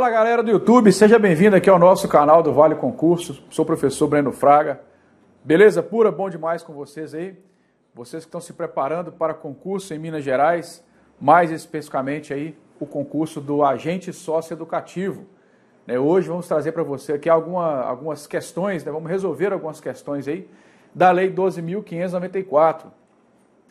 Fala galera do YouTube, seja bem-vindo aqui ao nosso canal do Vale Concurso. Sou o professor Breno Fraga. Beleza pura, bom demais com vocês aí. Vocês que estão se preparando para concurso em Minas Gerais, mais especificamente aí o concurso do agente socioeducativo. Né? hoje vamos trazer para você aqui alguma, algumas questões, né, vamos resolver algumas questões aí da Lei 12.594.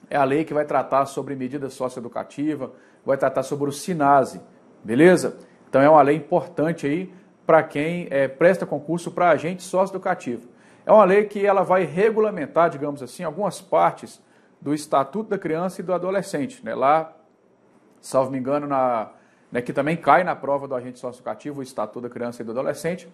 É a lei que vai tratar sobre medida socioeducativa, vai tratar sobre o SINASE, beleza? Então é uma lei importante aí para quem é, presta concurso para agente sócio-educativo. É uma lei que ela vai regulamentar, digamos assim, algumas partes do Estatuto da Criança e do Adolescente. Né? Lá, salvo me engano, na, né, que também cai na prova do agente sócio-educativo, o Estatuto da Criança e do Adolescente,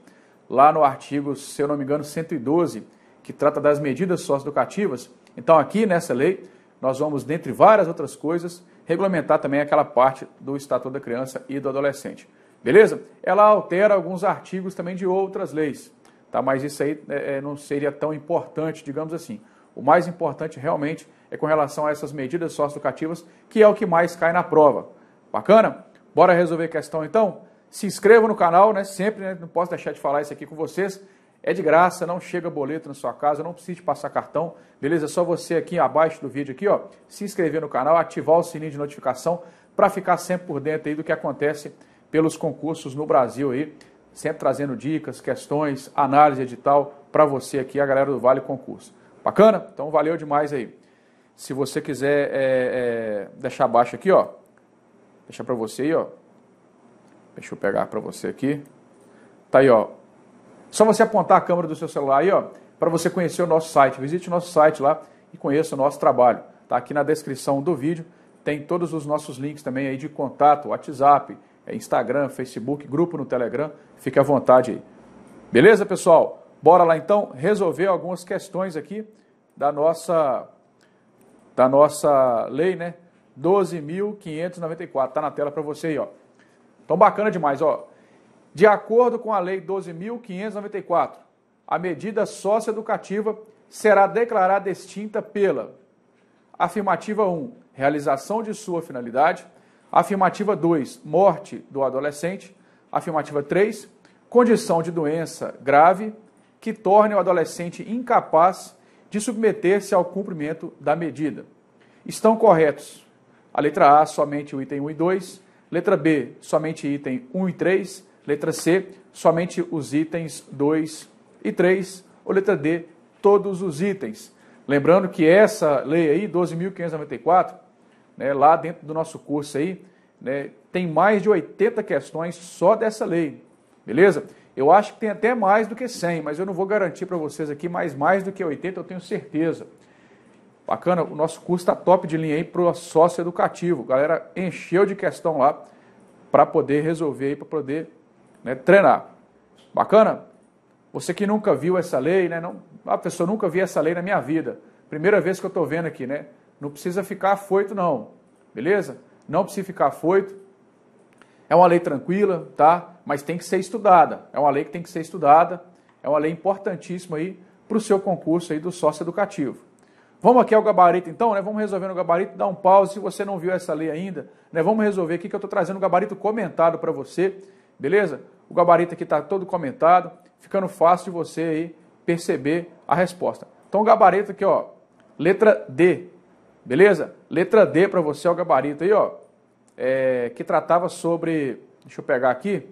lá no artigo, se eu não me engano, 112, que trata das medidas socioeducativas. Então, aqui nessa lei, nós vamos, dentre várias outras coisas, regulamentar também aquela parte do Estatuto da Criança e do Adolescente. Beleza? Ela altera alguns artigos também de outras leis, tá? Mas isso aí é, é, não seria tão importante, digamos assim. O mais importante realmente é com relação a essas medidas socioeducativas, que é o que mais cai na prova. Bacana? Bora resolver a questão então? Se inscreva no canal, né? Sempre, né? Não posso deixar de falar isso aqui com vocês. É de graça, não chega boleto na sua casa, não precisa passar cartão, beleza? É só você aqui abaixo do vídeo aqui, ó, se inscrever no canal, ativar o sininho de notificação para ficar sempre por dentro aí do que acontece pelos concursos no Brasil aí, sempre trazendo dicas, questões, análise edital para você aqui, a galera do Vale Concurso. Bacana? Então valeu demais aí. Se você quiser é, é, deixar abaixo aqui, ó, deixa para você aí, ó. Deixa eu pegar para você aqui. Tá aí, ó. Só você apontar a câmera do seu celular aí, ó, para você conhecer o nosso site. Visite o nosso site lá e conheça o nosso trabalho. Tá aqui na descrição do vídeo tem todos os nossos links também aí de contato, WhatsApp, é Instagram, Facebook, grupo no Telegram. Fique à vontade aí. Beleza, pessoal? Bora lá então resolver algumas questões aqui da nossa da nossa lei, né? 12.594. Tá na tela para você aí, ó. Então bacana demais, ó. De acordo com a lei 12.594, a medida socioeducativa será declarada extinta pela afirmativa 1, realização de sua finalidade, Afirmativa 2, morte do adolescente. Afirmativa 3, condição de doença grave que torne o adolescente incapaz de submeter-se ao cumprimento da medida. Estão corretos a letra A, somente o item 1 e 2, letra B, somente item 1 e 3, letra C, somente os itens 2 e 3, ou letra D, todos os itens. Lembrando que essa lei aí, 12.594, né, lá dentro do nosso curso aí, né, tem mais de 80 questões só dessa lei, beleza? Eu acho que tem até mais do que 100, mas eu não vou garantir para vocês aqui, mas mais do que 80 eu tenho certeza. Bacana, o nosso curso está top de linha aí para o sócio educativo. Galera, encheu de questão lá para poder resolver aí, para poder né, treinar. Bacana? Você que nunca viu essa lei, né? Não, a pessoa nunca viu essa lei na minha vida. Primeira vez que eu estou vendo aqui, né? Não precisa ficar afoito, não. Beleza? Não precisa ficar afoito. É uma lei tranquila, tá? Mas tem que ser estudada. É uma lei que tem que ser estudada. É uma lei importantíssima aí para o seu concurso aí do sócio educativo. Vamos aqui ao gabarito então, né? Vamos resolver no gabarito, dá um pause se você não viu essa lei ainda, né? Vamos resolver aqui que eu estou trazendo o gabarito comentado para você, beleza? O gabarito aqui está todo comentado, ficando fácil de você aí perceber a resposta. Então o gabarito aqui, ó, letra D, Beleza? Letra D para você, é o gabarito aí, ó. É, que tratava sobre. Deixa eu pegar aqui.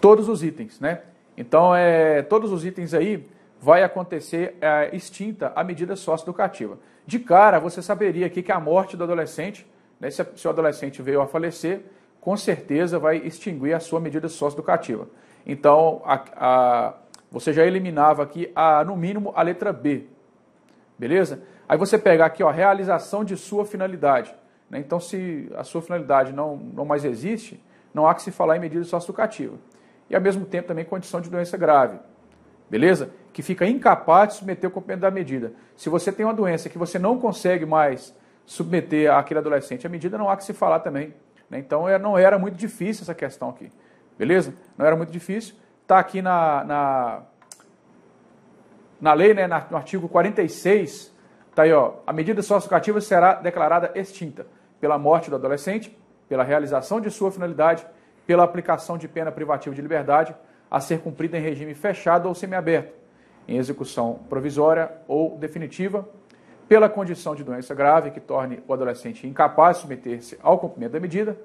Todos os itens, né? Então, é, todos os itens aí vai acontecer é, extinta a medida socioeducativa. De cara, você saberia aqui que a morte do adolescente, né, se, se o adolescente veio a falecer, com certeza vai extinguir a sua medida socioeducativa. Então, a, a, você já eliminava aqui, a, no mínimo, a letra B. Beleza? Aí você pega aqui, ó, realização de sua finalidade. Né? Então, se a sua finalidade não, não mais existe, não há que se falar em medida socioeducativa. E, ao mesmo tempo, também condição de doença grave. Beleza? Que fica incapaz de submeter o cumprimento da medida. Se você tem uma doença que você não consegue mais submeter aquele adolescente à medida, não há que se falar também. Né? Então, é, não era muito difícil essa questão aqui. Beleza? Não era muito difícil. Está aqui na, na, na lei, né, no artigo 46 Tá aí, ó. A medida socioeducativa será declarada extinta pela morte do adolescente, pela realização de sua finalidade, pela aplicação de pena privativa de liberdade a ser cumprida em regime fechado ou semiaberto, em execução provisória ou definitiva, pela condição de doença grave que torne o adolescente incapaz de submeter-se ao cumprimento da medida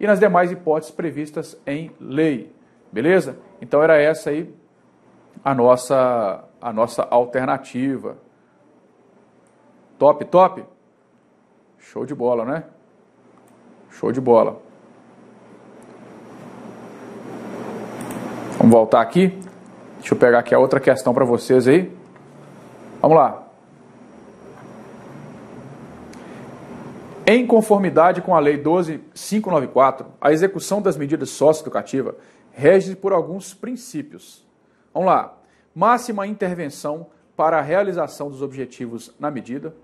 e nas demais hipóteses previstas em lei. Beleza? Então era essa aí a nossa a nossa alternativa. Top, top? Show de bola, né? Show de bola. Vamos voltar aqui. Deixa eu pegar aqui a outra questão para vocês aí. Vamos lá. Em conformidade com a Lei 12594, a execução das medidas socioeducativas rege por alguns princípios. Vamos lá. Máxima intervenção para a realização dos objetivos na medida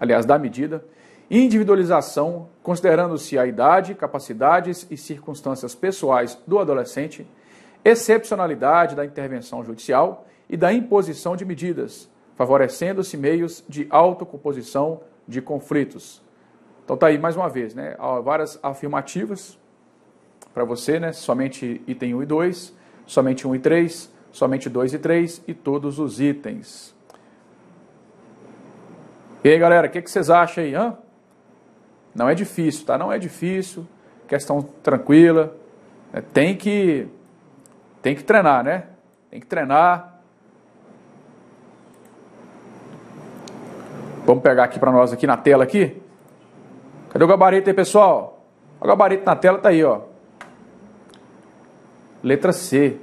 aliás, da medida, individualização, considerando-se a idade, capacidades e circunstâncias pessoais do adolescente, excepcionalidade da intervenção judicial e da imposição de medidas, favorecendo-se meios de autocomposição de conflitos. Então está aí mais uma vez, né? várias afirmativas para você, né? Somente item 1 e 2, somente 1 e 3, somente 2 e 3 e todos os itens. E aí, galera, o que, que, vocês acham aí? Hã? Não é difícil, tá? Não é difícil, questão tranquila. Né? Tem que tem que treinar, né? Tem que treinar. Vamos pegar aqui para nós aqui na tela aqui. Cadê o gabarito aí, pessoal? O gabarito na tela tá aí, ó. Letra C.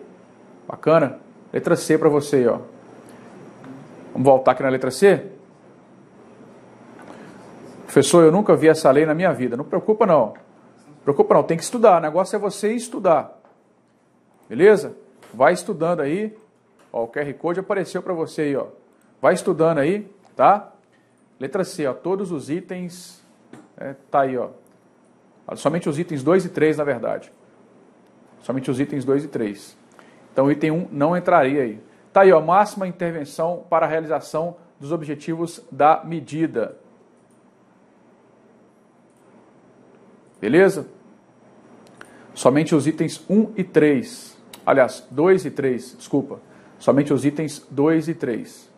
Bacana? Letra C para você, ó. Vamos voltar aqui na letra C? Professor, eu nunca vi essa lei na minha vida. Não preocupa não. Preocupa não, tem que estudar. O negócio é você estudar. Beleza? Vai estudando aí. Ó, o QR Code apareceu para você aí, ó. Vai estudando aí, tá? Letra C, ó, todos os itens é, tá aí, ó. Ah, somente os itens 2 e 3, na verdade. Somente os itens 2 e 3. Então, o item 1 não entraria aí. Tá aí, ó, máxima intervenção para a realização dos objetivos da medida. Beleza? Somente os itens 1 e 3. Aliás, 2 e 3, desculpa. Somente os itens 2 e 3.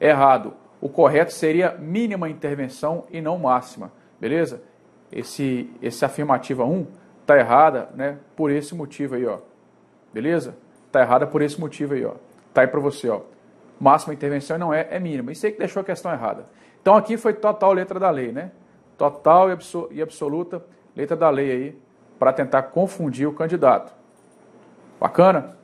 Errado. O correto seria mínima intervenção e não máxima. Beleza? Esse, esse afirmativa 1 está errada né, por esse motivo aí, ó. Beleza? Está errada por esse motivo aí, Está aí para você, ó. Máxima intervenção não é, é mínima. Isso aí que deixou a questão errada. Então aqui foi total letra da lei, né? total e absoluta letra da lei aí para tentar confundir o candidato. Bacana?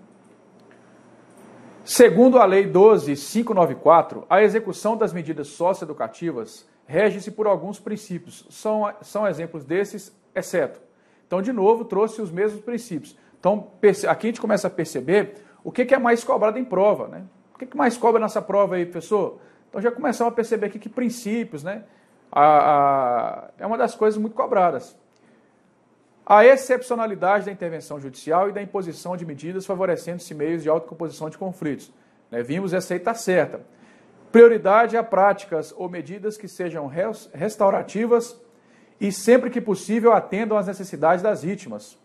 Segundo a Lei 12.594, a execução das medidas socioeducativas rege-se por alguns princípios. São, são exemplos desses, exceto. Então, de novo, trouxe os mesmos princípios. Então, aqui a gente começa a perceber o que, é mais cobrado em prova, né? O que, que mais cobra nessa prova aí, professor? Então, já começamos a perceber aqui que princípios, né? a, a, é uma das coisas muito cobradas. A excepcionalidade da intervenção judicial e da imposição de medidas favorecendo-se meios de autocomposição de conflitos. Né? Vimos essa aí está certa. Prioridade a práticas ou medidas que sejam restaurativas e, sempre que possível, atendam às necessidades das vítimas.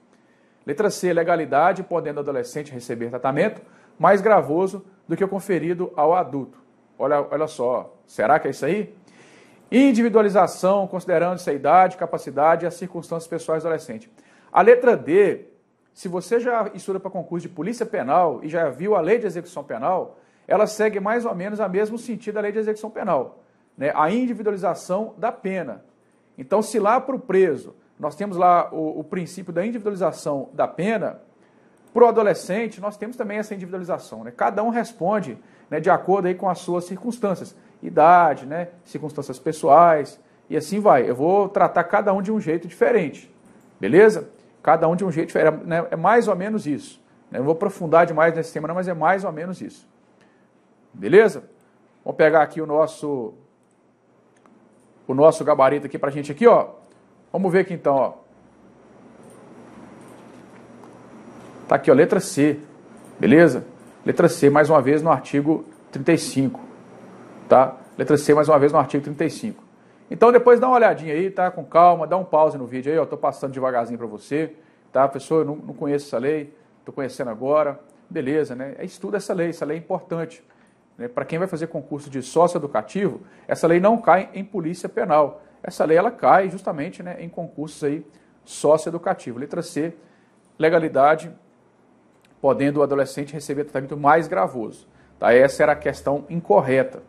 Letra C, legalidade, podendo o adolescente receber tratamento mais gravoso do que o conferido ao adulto. Olha, olha só, será que é isso aí? Individualização, considerando se a idade, capacidade e as circunstâncias pessoais do adolescente. A letra D, se você já estuda para concurso de polícia penal e já viu a lei de execução penal, ela segue mais ou menos a mesmo sentido da lei de execução penal, né? a individualização da pena. Então, se lá para o preso nós temos lá o, o princípio da individualização da pena, para o adolescente nós temos também essa individualização. Né? Cada um responde né, de acordo aí com as suas circunstâncias idade, né, circunstâncias pessoais, e assim vai. Eu vou tratar cada um de um jeito diferente, beleza? Cada um de um jeito diferente. É, né? É mais ou menos isso. Né? Não vou aprofundar demais nesse tema, não, mas é mais ou menos isso. Beleza? Vamos pegar aqui o nosso o nosso gabarito aqui para a gente aqui, ó. Vamos ver aqui então, ó. Tá aqui, ó, letra C. Beleza? Letra C, mais uma vez, no artigo 35. Tá? Letra C, mais uma vez, no artigo 35. Então, depois dá uma olhadinha aí, tá? Com calma, dá um pause no vídeo aí, ó. Tô passando devagarzinho para você, tá? Professor, eu não, não conheço essa lei, tô conhecendo agora. Beleza, né? É Estuda essa lei, essa lei é importante. Né? Para quem vai fazer concurso de sócio educativo, essa lei não cai em polícia penal. Essa lei, ela cai justamente né, em concursos aí educativo. Letra C, legalidade, podendo o adolescente receber tratamento mais gravoso. Tá? Essa era a questão incorreta.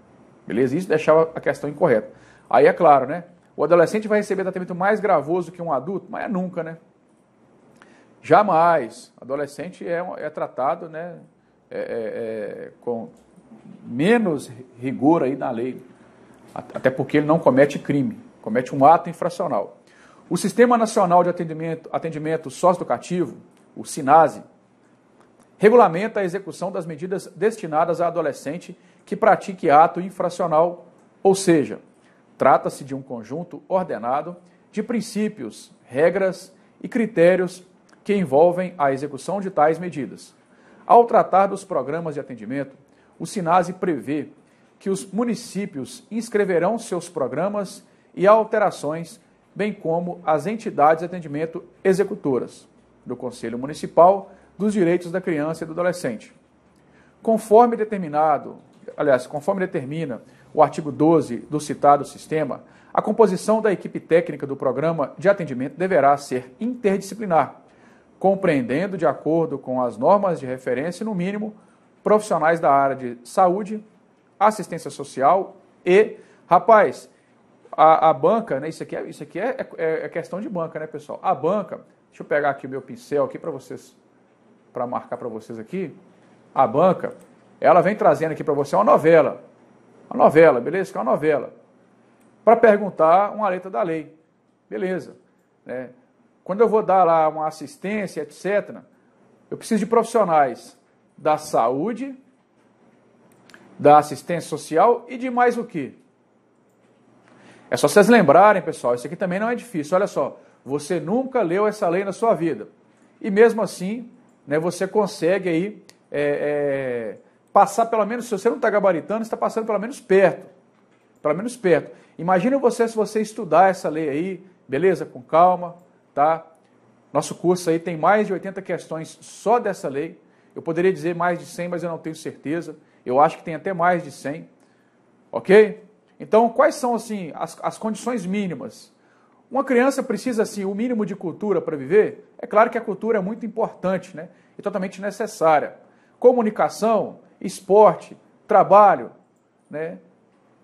Beleza? Isso deixava a questão incorreta. Aí é claro, né? O adolescente vai receber tratamento mais gravoso que um adulto? Mas é nunca, né? Jamais. Adolescente é, é tratado né, é, é, é com menos rigor aí na lei. Até porque ele não comete crime, comete um ato infracional. O Sistema Nacional de Atendimento, Atendimento Socioeducativo, o SINASE, regulamenta a execução das medidas destinadas a adolescente que pratique ato infracional, ou seja, trata-se de um conjunto ordenado de princípios, regras e critérios que envolvem a execução de tais medidas. Ao tratar dos programas de atendimento, o SINASE prevê que os municípios inscreverão seus programas e alterações, bem como as entidades de atendimento executoras do Conselho Municipal dos Direitos da Criança e do Adolescente. Conforme determinado aliás, conforme determina o artigo 12 do citado sistema, a composição da equipe técnica do programa de atendimento deverá ser interdisciplinar, compreendendo, de acordo com as normas de referência, no mínimo, profissionais da área de saúde, assistência social e, rapaz, a, a banca, né? Isso aqui, é, isso aqui é, é, é, é questão de banca, né, pessoal? A banca, deixa eu pegar aqui o meu pincel aqui para vocês, para marcar para vocês aqui. A banca, ela vem trazendo aqui para você uma novela. Uma novela, beleza? Que é uma novela. Para perguntar uma letra da lei. Beleza. Né? Quando eu vou dar lá uma assistência, etc., eu preciso de profissionais da saúde, da assistência social e de mais o que? É só vocês lembrarem, pessoal, isso aqui também não é difícil. Olha só, você nunca leu essa lei na sua vida. E mesmo assim, né, você consegue aí é, é, passar pelo menos, se você não está gabaritando, está passando pelo menos perto. Pelo menos perto. Imagina você se você estudar essa lei aí, beleza? Com calma, tá? Nosso curso aí tem mais de 80 questões só dessa lei. Eu poderia dizer mais de 100, mas eu não tenho certeza. Eu acho que tem até mais de 100. Ok? Então, quais são, assim, as, as condições mínimas? Uma criança precisa, assim, o mínimo de cultura para viver? É claro que a cultura é muito importante, né? E totalmente necessária. Comunicação, esporte, trabalho, né?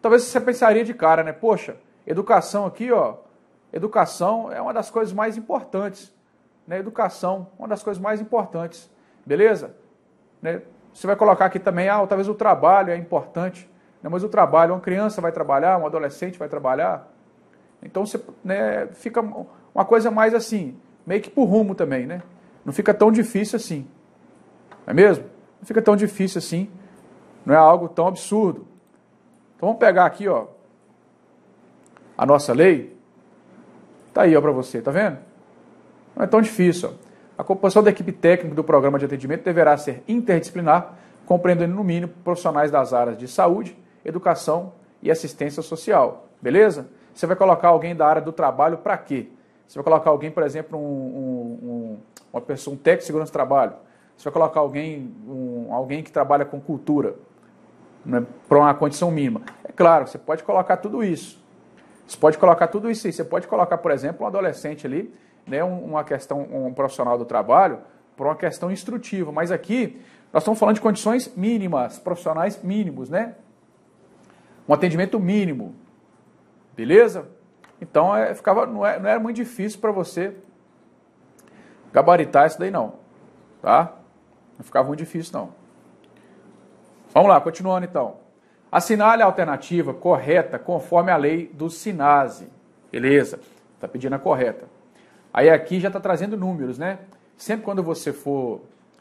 Talvez você pensaria de cara, né? Poxa, educação aqui, ó. Educação é uma das coisas mais importantes, né? Educação, uma das coisas mais importantes, beleza? Né? Você vai colocar aqui também, ah, talvez o trabalho é importante, né? mas o trabalho, uma criança vai trabalhar, um adolescente vai trabalhar, então você né, fica uma coisa mais assim, meio que por rumo também, né? Não fica tão difícil assim, não é mesmo? não fica tão difícil assim, não é algo tão absurdo. Então vamos pegar aqui, ó, a nossa lei, tá aí, ó, para você, tá vendo? Não é tão difícil. Ó. A composição da equipe técnica do programa de atendimento deverá ser interdisciplinar, compreendendo no mínimo profissionais das áreas de saúde, educação e assistência social. Beleza? Você vai colocar alguém da área do trabalho para quê? Você vai colocar alguém, por exemplo, um, um, um, uma pessoa, um técnico de segurança do trabalho. Você vai colocar alguém, um um, alguém que trabalha com cultura, né, para uma condição mínima. É claro, você pode colocar tudo isso. Você pode colocar tudo isso aí. Você pode colocar, por exemplo, um adolescente ali, né, uma questão, um profissional do trabalho, para uma questão instrutiva. Mas aqui nós estamos falando de condições mínimas, profissionais mínimos, né? Um atendimento mínimo. Beleza? Então é, ficava, não, é, não era muito difícil para você gabaritar isso daí, não. Tá? Não ficava muito difícil, não. Vamos lá, continuando então. Assinale a alternativa correta conforme a lei do SINASE. Beleza, está pedindo a correta. Aí aqui já está trazendo números, né? Sempre quando você for,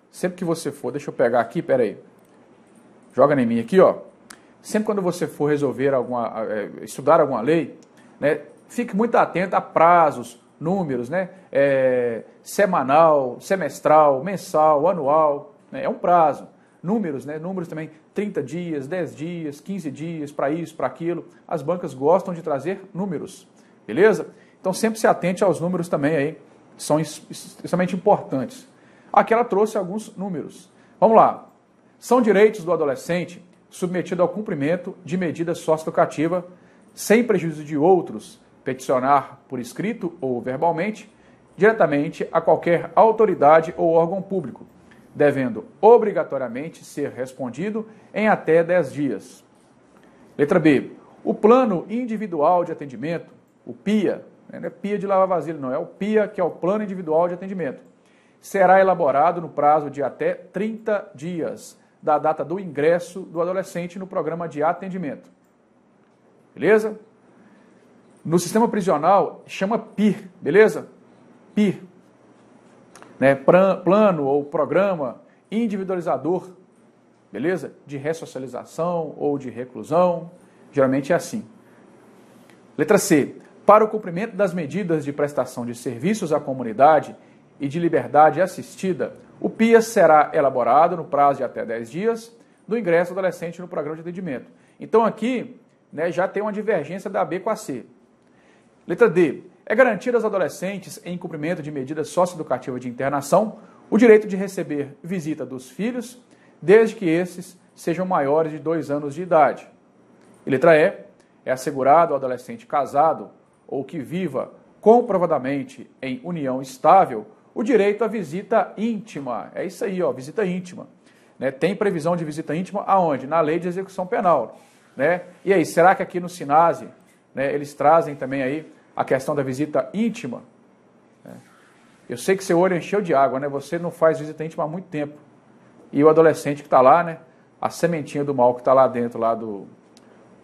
sempre que você for, deixa eu pegar aqui, peraí. Joga em mim aqui, ó. Sempre quando você for resolver alguma, eh, estudar alguma lei, né, fique muito atento a prazos, números, né? É, semanal, semestral, mensal, anual, né? é um prazo números, né? Números também, 30 dias, 10 dias, 15 dias, para isso, para aquilo. As bancas gostam de trazer números, beleza? Então sempre se atente aos números também aí, são extremamente importantes. Aqui ela trouxe alguns números. Vamos lá. São direitos do adolescente submetido ao cumprimento de medida socioeducativa, sem prejuízo de outros, peticionar por escrito ou verbalmente, diretamente a qualquer autoridade ou órgão público, devendo obrigatoriamente ser respondido em até 10 dias. Letra B. O Plano Individual de Atendimento, o PIA, né, não é PIA de lavar vasilha, não, é o PIA, que é o Plano Individual de Atendimento, será elaborado no prazo de até 30 dias da data do ingresso do adolescente no programa de atendimento. Beleza? No sistema prisional chama PIR, beleza? PIR, né, plano ou programa individualizador, beleza? De ressocialização ou de reclusão, geralmente é assim. Letra C. Para o cumprimento das medidas de prestação de serviços à comunidade e de liberdade assistida, o PIA será elaborado no prazo de até 10 dias do ingresso do adolescente no programa de atendimento. Então aqui né, já tem uma divergência da B com a C. Letra D é garantir aos adolescentes, em cumprimento de medidas socioeducativas de internação, o direito de receber visita dos filhos, desde que esses sejam maiores de dois anos de idade. E letra E, é assegurado ao adolescente casado ou que viva comprovadamente em união estável o direito à visita íntima. É isso aí, ó, visita íntima. Né? Tem previsão de visita íntima aonde? Na lei de execução penal. Né? E aí, será que aqui no Sinase né, eles trazem também aí a questão da visita íntima. Né? Eu sei que seu olho encheu de água, né? Você não faz visita íntima há muito tempo. E o adolescente que está lá, né? A sementinha do mal que está lá dentro, lá do,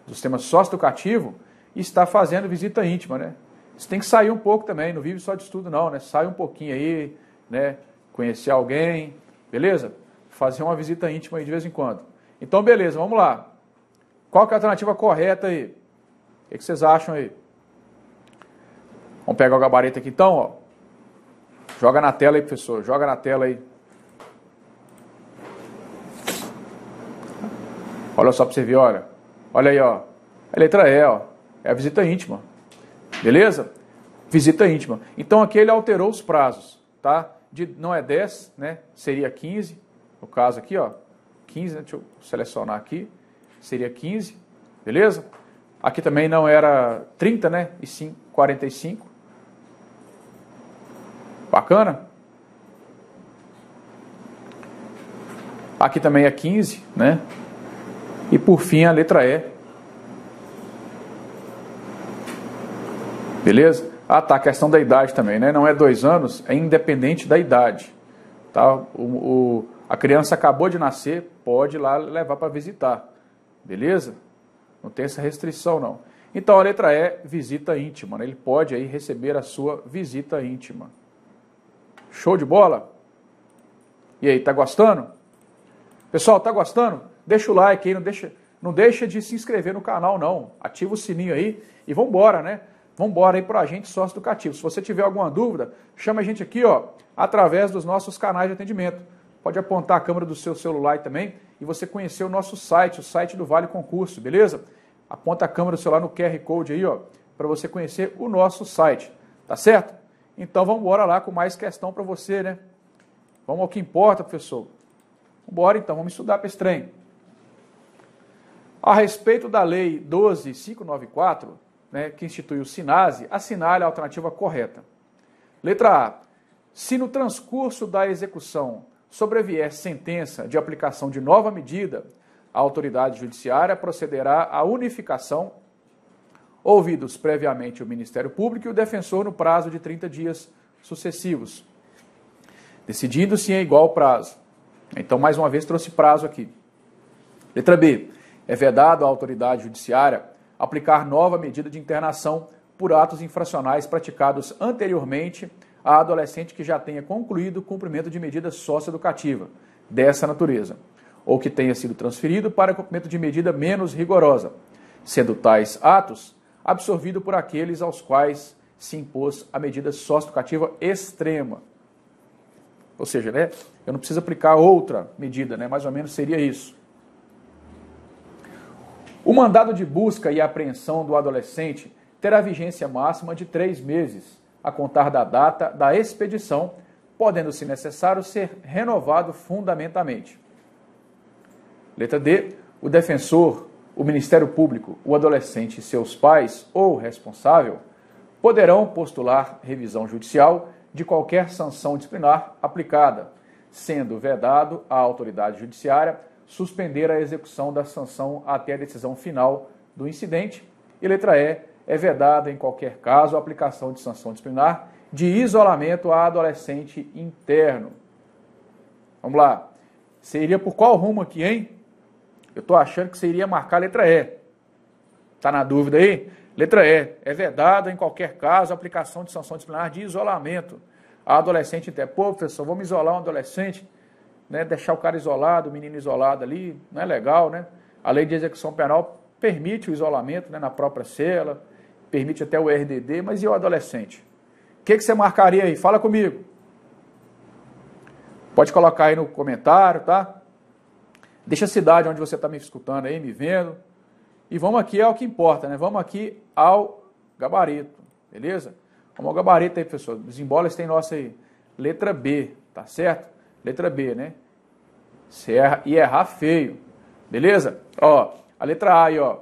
do sistema socioeducativo, está fazendo visita íntima, né? Você tem que sair um pouco também, não vive só de estudo não, né? Sai um pouquinho aí, né? Conhecer alguém, beleza? Fazer uma visita íntima aí de vez em quando. Então, beleza, vamos lá. Qual é a alternativa correta aí? O que vocês acham aí? Vamos pegar o gabarito aqui então, ó. Joga na tela aí, professor. Joga na tela aí. Olha só para você ver, olha. Olha aí, ó. A letra E, ó. É a visita íntima. Beleza? Visita íntima. Então aqui ele alterou os prazos, tá? De, não é 10, né? Seria 15. No caso aqui, ó. 15, né? Deixa eu selecionar aqui. Seria 15. Beleza? Aqui também não era 30, né? E sim 45. Bacana? Aqui também é 15, né? E por fim a letra E. Beleza? Ah, tá. A questão da idade também, né? Não é dois anos, é independente da idade. Tá? O, o a criança acabou de nascer, pode ir lá levar para visitar. Beleza? Não tem essa restrição, não. Então a letra E, visita íntima. Né? Ele pode aí receber a sua visita íntima. Show de bola? E aí, tá gostando? Pessoal, tá gostando? Deixa o like aí, não deixa, não deixa de se inscrever no canal não. Ativa o sininho aí e vambora, né? Vambora aí para a gente sócio educativo. Se você tiver alguma dúvida, chama a gente aqui, ó, através dos nossos canais de atendimento. Pode apontar a câmera do seu celular também e você conhecer o nosso site, o site do Vale Concurso, beleza? Aponta a câmera do celular no QR Code aí, ó, para você conhecer o nosso site, tá certo? Então vamos embora lá com mais questão para você, né? Vamos ao que importa, professor. Bora então, vamos estudar para esse trem. A respeito da Lei 12594, né, que institui o SINASE, assinale a alternativa correta. Letra A. Se no transcurso da execução sobrevier sentença de aplicação de nova medida, a autoridade judiciária procederá à unificação ouvidos previamente o Ministério Público e o defensor no prazo de 30 dias sucessivos, decidindo-se em é igual prazo. Então, mais uma vez, trouxe prazo aqui. Letra B. É vedado à autoridade judiciária aplicar nova medida de internação por atos infracionais praticados anteriormente a adolescente que já tenha concluído o cumprimento de medida socioeducativa dessa natureza, ou que tenha sido transferido para cumprimento de medida menos rigorosa, sendo tais atos absorvido por aqueles aos quais se impôs a medida socioeducativa extrema. Ou seja, né, eu não preciso aplicar outra medida, né, mais ou menos seria isso. O mandado de busca e apreensão do adolescente terá vigência máxima de três meses, a contar da data da expedição, podendo, se necessário, ser renovado fundamentalmente. Letra D. O defensor o Ministério Público, o adolescente e seus pais ou responsável poderão postular revisão judicial de qualquer sanção disciplinar aplicada, sendo vedado à autoridade judiciária suspender a execução da sanção até a decisão final do incidente. E letra E, é vedada em qualquer caso a aplicação de sanção disciplinar de isolamento a adolescente interno. Vamos lá. Seria por qual rumo aqui, hein? Eu estou achando que seria marcar a letra E. Está na dúvida aí? Letra E. É vedada, em qualquer caso, a aplicação de sanção disciplinar de isolamento. A adolescente até, pô, professor, vamos isolar um adolescente, né? deixar o cara isolado, o menino isolado ali, não é legal, né? A lei de execução penal permite o isolamento né, na própria cela, permite até o RDD, mas e o adolescente? O que, que você marcaria aí? Fala comigo. Pode colocar aí no comentário, tá? Deixa a cidade onde você está me escutando aí, me vendo. E vamos aqui ao que importa, né? Vamos aqui ao gabarito, beleza? Vamos ao gabarito aí, pessoal. Desembolas tem nossa aí. Letra B, tá certo? Letra B, né? Se erra e errar feio, beleza? Ó, a letra A aí, ó.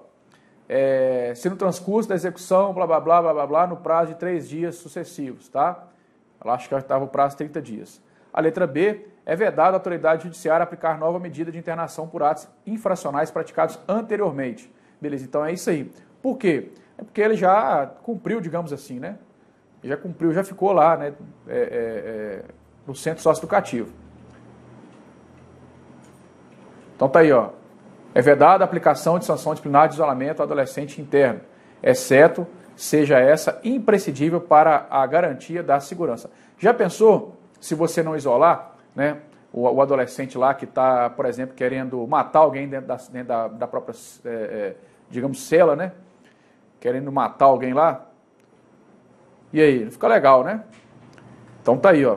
É, se no transcurso da execução, blá, blá, blá, blá, blá, blá, no prazo de três dias sucessivos, tá? Eu acho que estava o prazo de 30 dias. A letra B, é vedado a autoridade judiciária aplicar nova medida de internação por atos infracionais praticados anteriormente. Beleza, então é isso aí. Por quê? É porque ele já cumpriu, digamos assim, né? Já cumpriu, já ficou lá, né? É, é, é, no centro socioeducativo. Então tá aí, ó. É vedada a aplicação de sanção disciplinar de isolamento ao adolescente interno, exceto seja essa imprescindível para a garantia da segurança. Já pensou se você não isolar? né? O, o adolescente lá que está, por exemplo, querendo matar alguém dentro da, dentro da, da própria, é, é, digamos, cela, né? Querendo matar alguém lá. E aí, fica legal, né? Então tá aí, ó.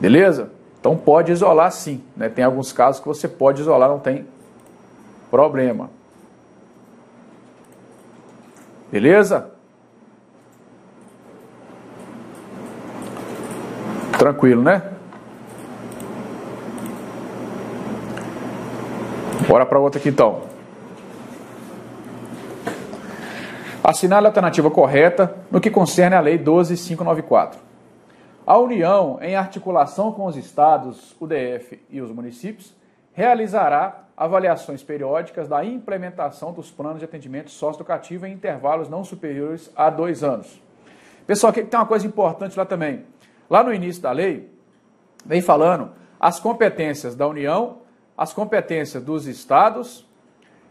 Beleza? Então pode isolar sim, né? Tem alguns casos que você pode isolar, não tem problema. Beleza? Tranquilo, né? Bora para outra aqui então. Assinale a alternativa correta no que concerne à Lei 12594. A União, em articulação com os estados, o DF e os municípios, realizará avaliações periódicas da implementação dos planos de atendimento socioeducativo em intervalos não superiores a dois anos. Pessoal, aqui tem uma coisa importante lá também. Lá no início da lei, vem falando as competências da União, as competências dos estados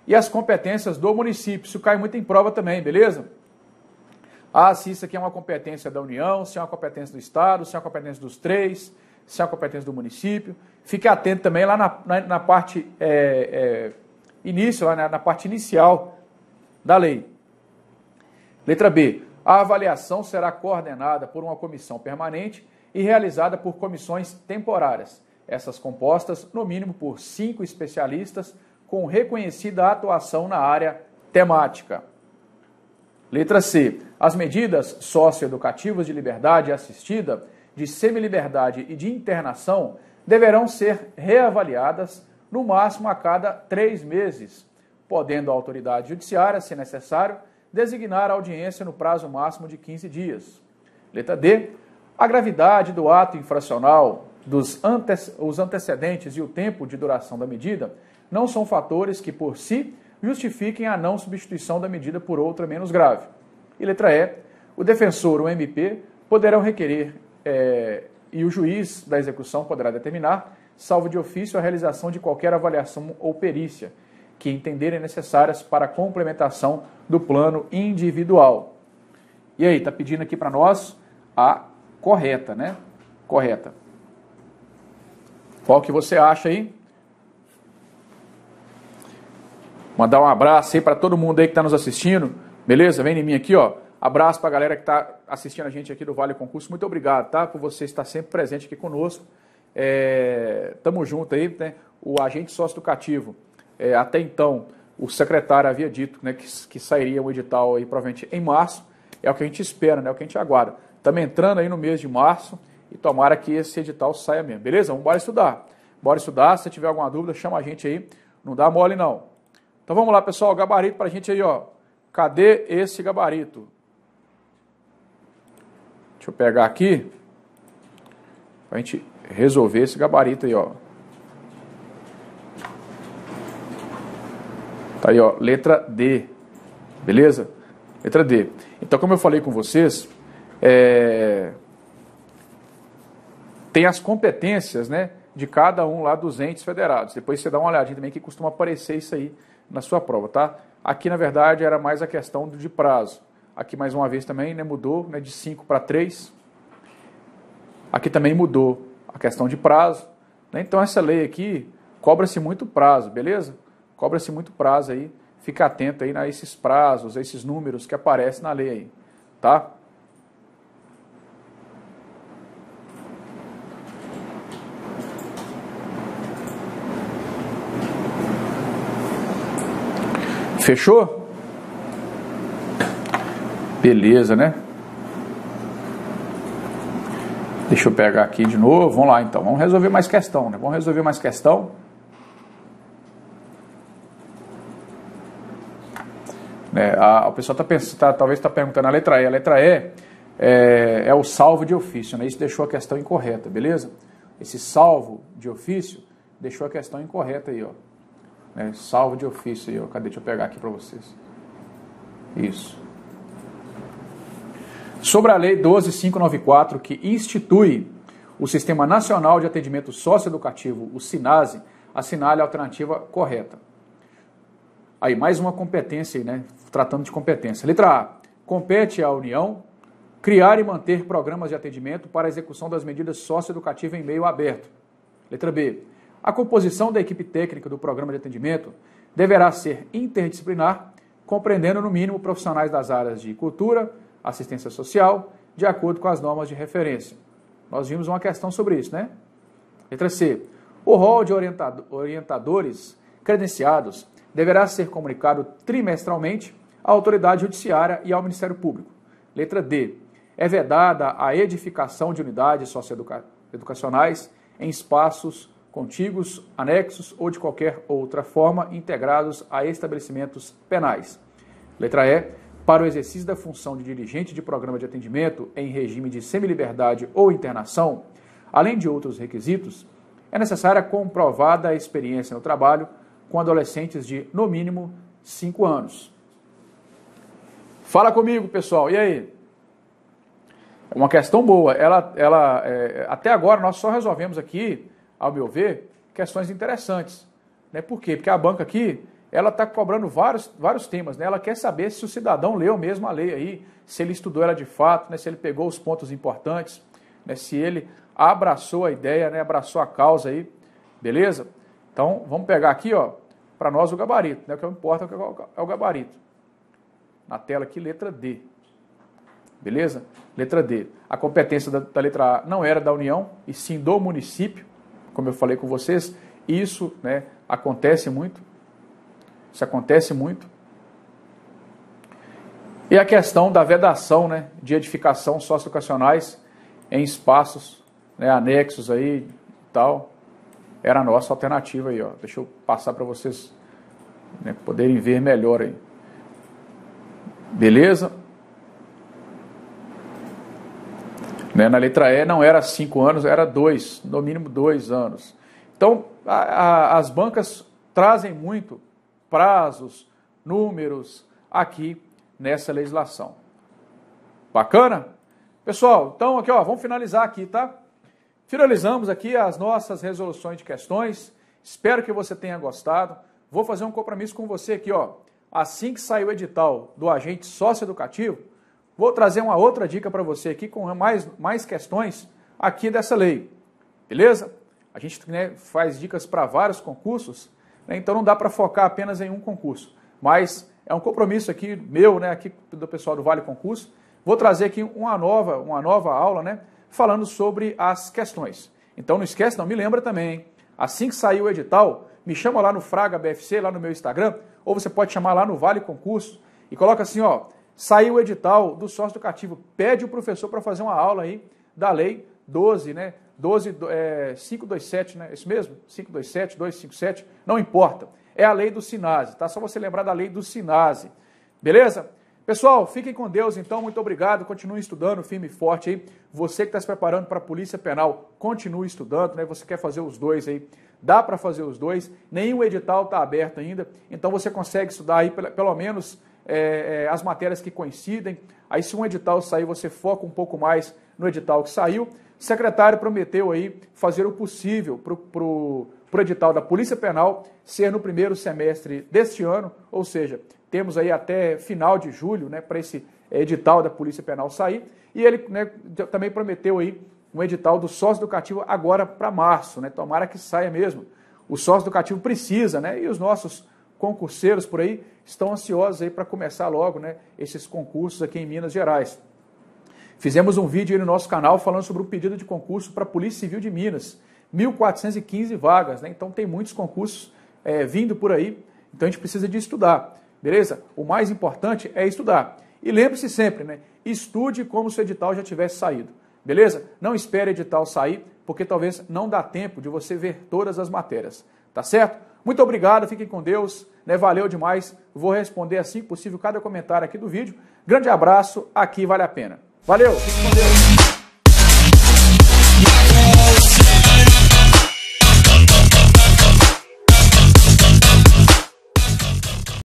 e as competências do município. Isso cai muito em prova também, beleza? Ah, se isso aqui é uma competência da União, se é uma competência do Estado, se é uma competência dos três, se é uma competência do município. Fique atento também lá na, na, na parte é, é, início, lá na, né, na parte inicial da lei. Letra B. A avaliação será coordenada por uma comissão permanente e realizada por comissões temporárias, essas compostas, no mínimo, por cinco especialistas com reconhecida atuação na área temática. Letra C. As medidas socioeducativas de liberdade assistida, de semiliberdade e de internação deverão ser reavaliadas no máximo a cada três meses, podendo a autoridade judiciária, se necessário, designar a audiência no prazo máximo de 15 dias. Letra D. A gravidade do ato infracional, dos ante os antecedentes e o tempo de duração da medida não são fatores que, por si, justifiquem a não substituição da medida por outra menos grave. E letra E. O defensor ou MP poderão requerer é, e o juiz da execução poderá determinar, salvo de ofício, a realização de qualquer avaliação ou perícia que entenderem necessárias para a complementação do plano individual. E aí, está pedindo aqui para nós a correta, né? Correta. Qual que você acha aí? Mandar um abraço aí para todo mundo aí que está nos assistindo. Beleza? Vem em mim aqui, ó. Abraço para a galera que está assistindo a gente aqui do Vale Concurso. Muito obrigado, tá? Por você estar sempre presente aqui conosco. É... Tamo junto aí, né? O agente sócio educativo é, até então, o secretário havia dito né, que, que sairia o edital aí, provavelmente em março. É o que a gente espera, né, é o que a gente aguarda. Estamos entrando aí no mês de março e tomara que esse edital saia mesmo. Beleza? Vamos bora estudar. Bora estudar. Se tiver alguma dúvida, chama a gente aí. Não dá mole, não. Então vamos lá, pessoal. Gabarito para a gente aí, ó. Cadê esse gabarito? Deixa eu pegar aqui. Para a gente resolver esse gabarito aí, ó. Tá aí, ó, letra D. Beleza? Letra D. Então, como eu falei com vocês, é... tem as competências, né? De cada um lá dos entes federados. Depois você dá uma olhadinha também que costuma aparecer isso aí na sua prova, tá? Aqui, na verdade, era mais a questão de prazo. Aqui, mais uma vez, também né, mudou né, de 5 para 3. Aqui também mudou a questão de prazo. Né? Então, essa lei aqui cobra-se muito prazo, beleza? cobra-se muito prazo aí. Fica atento aí né, a esses prazos, a esses números que aparecem na lei aí, tá? Fechou? Beleza, né? Deixa eu pegar aqui de novo. Vamos lá então. Vamos resolver mais questão, né? Vamos resolver mais questão. Né? A, o pessoal tá pensando, tá, talvez está perguntando a letra E. A letra E é, é o salvo de ofício, né? Isso deixou a questão incorreta, beleza? Esse salvo de ofício deixou a questão incorreta aí, ó. Né? Salvo de ofício aí, ó. Cadê? Deixa eu pegar aqui para vocês. Isso. Sobre a Lei 12594, que institui o Sistema Nacional de Atendimento Socioeducativo, o SINASE, assinale a alternativa correta. Aí, mais uma competência, né? tratando de competência. Letra A. Compete à União criar e manter programas de atendimento para a execução das medidas socioeducativas em meio aberto. Letra B. A composição da equipe técnica do programa de atendimento deverá ser interdisciplinar, compreendendo no mínimo profissionais das áreas de cultura, assistência social, de acordo com as normas de referência. Nós vimos uma questão sobre isso, né? Letra C. O rol de orientadores credenciados deverá ser comunicado trimestralmente à autoridade judiciária e ao Ministério Público. Letra D. É vedada a edificação de unidades socioeducacionais em espaços contíguos, anexos ou de qualquer outra forma integrados a estabelecimentos penais. Letra E. Para o exercício da função de dirigente de programa de atendimento em regime de semiliberdade ou internação, além de outros requisitos, é necessária comprovada a experiência no trabalho com adolescentes de, no mínimo, 5 anos. Fala comigo, pessoal. E aí? É uma questão boa. Ela, ela, é, até agora nós só resolvemos aqui, ao meu ver, questões interessantes. Né? Por quê? Porque a banca aqui ela está cobrando vários, vários temas. Né? Ela quer saber se o cidadão leu mesmo a lei aí, se ele estudou ela de fato, né? se ele pegou os pontos importantes, né? se ele abraçou a ideia, né? abraçou a causa aí, beleza? Então vamos pegar aqui, ó, para nós o gabarito. Né? O que importa é o é é gabarito na tela aqui, letra D. Beleza? Letra D. A competência da, da letra A não era da União, e sim do município, como eu falei com vocês. Isso né, acontece muito. Isso acontece muito. E a questão da vedação né, de edificação socioeducacionais em espaços né, anexos aí e tal. Era a nossa alternativa aí. Ó. Deixa eu passar para vocês né, poderem ver melhor aí. Beleza? Né? Na letra E não era cinco anos, era dois, no mínimo dois anos. Então, a, a, as bancas trazem muito prazos, números aqui nessa legislação. Bacana? Pessoal, então aqui ó, vamos finalizar aqui, tá? Finalizamos aqui as nossas resoluções de questões. Espero que você tenha gostado. Vou fazer um compromisso com você aqui, ó assim que sair o edital do agente socioeducativo, vou trazer uma outra dica para você aqui com mais, mais questões aqui dessa lei. Beleza? A gente né, faz dicas para vários concursos, né, então não dá para focar apenas em um concurso. Mas é um compromisso aqui meu, né, aqui do pessoal do Vale Concurso. Vou trazer aqui uma nova, uma nova aula, né, falando sobre as questões. Então não esquece, não me lembra também. Hein? Assim que sair o edital, me chama lá no Fraga BFC, lá no meu Instagram, ou você pode chamar lá no Vale Concurso e coloca assim, ó, saiu o edital do sócio educativo, pede o professor para fazer uma aula aí da lei 12, né? 12, é, 527, né? É isso mesmo? 527, 257, não importa. É a lei do SINASE, tá? Só você lembrar da lei do SINASE. Beleza? Pessoal, fiquem com Deus, então, muito obrigado. Continue estudando firme e forte aí. Você que está se preparando para a Polícia Penal, continue estudando, né? Você quer fazer os dois aí. Dá para fazer os dois. Nenhum edital está aberto ainda. Então você consegue estudar aí pelo menos é, é, as matérias que coincidem. Aí se um edital sair, você foca um pouco mais no edital que saiu. O secretário prometeu aí fazer o possível para o edital da Polícia Penal ser no primeiro semestre deste ano, ou seja, temos aí até final de julho né, para esse edital da Polícia Penal sair. E ele né, também prometeu aí um edital do sócio educativo agora para março, né? Tomara que saia mesmo. O sócio educativo precisa, né? E os nossos concurseiros por aí estão ansiosos aí para começar logo, né, esses concursos aqui em Minas Gerais. Fizemos um vídeo aí no nosso canal falando sobre o pedido de concurso para a Polícia Civil de Minas, 1.415 vagas, né? Então tem muitos concursos é, vindo por aí, então a gente precisa de estudar. Beleza? O mais importante é estudar. E lembre-se sempre, né? Estude como se o edital já tivesse saído. Beleza? Não espere edital sair, porque talvez não dá tempo de você ver todas as matérias. Tá certo? Muito obrigado, fiquem com Deus, né? Valeu demais. Vou responder assim que possível cada comentário aqui do vídeo. Grande abraço, aqui vale a pena. Valeu, fiquem com Deus.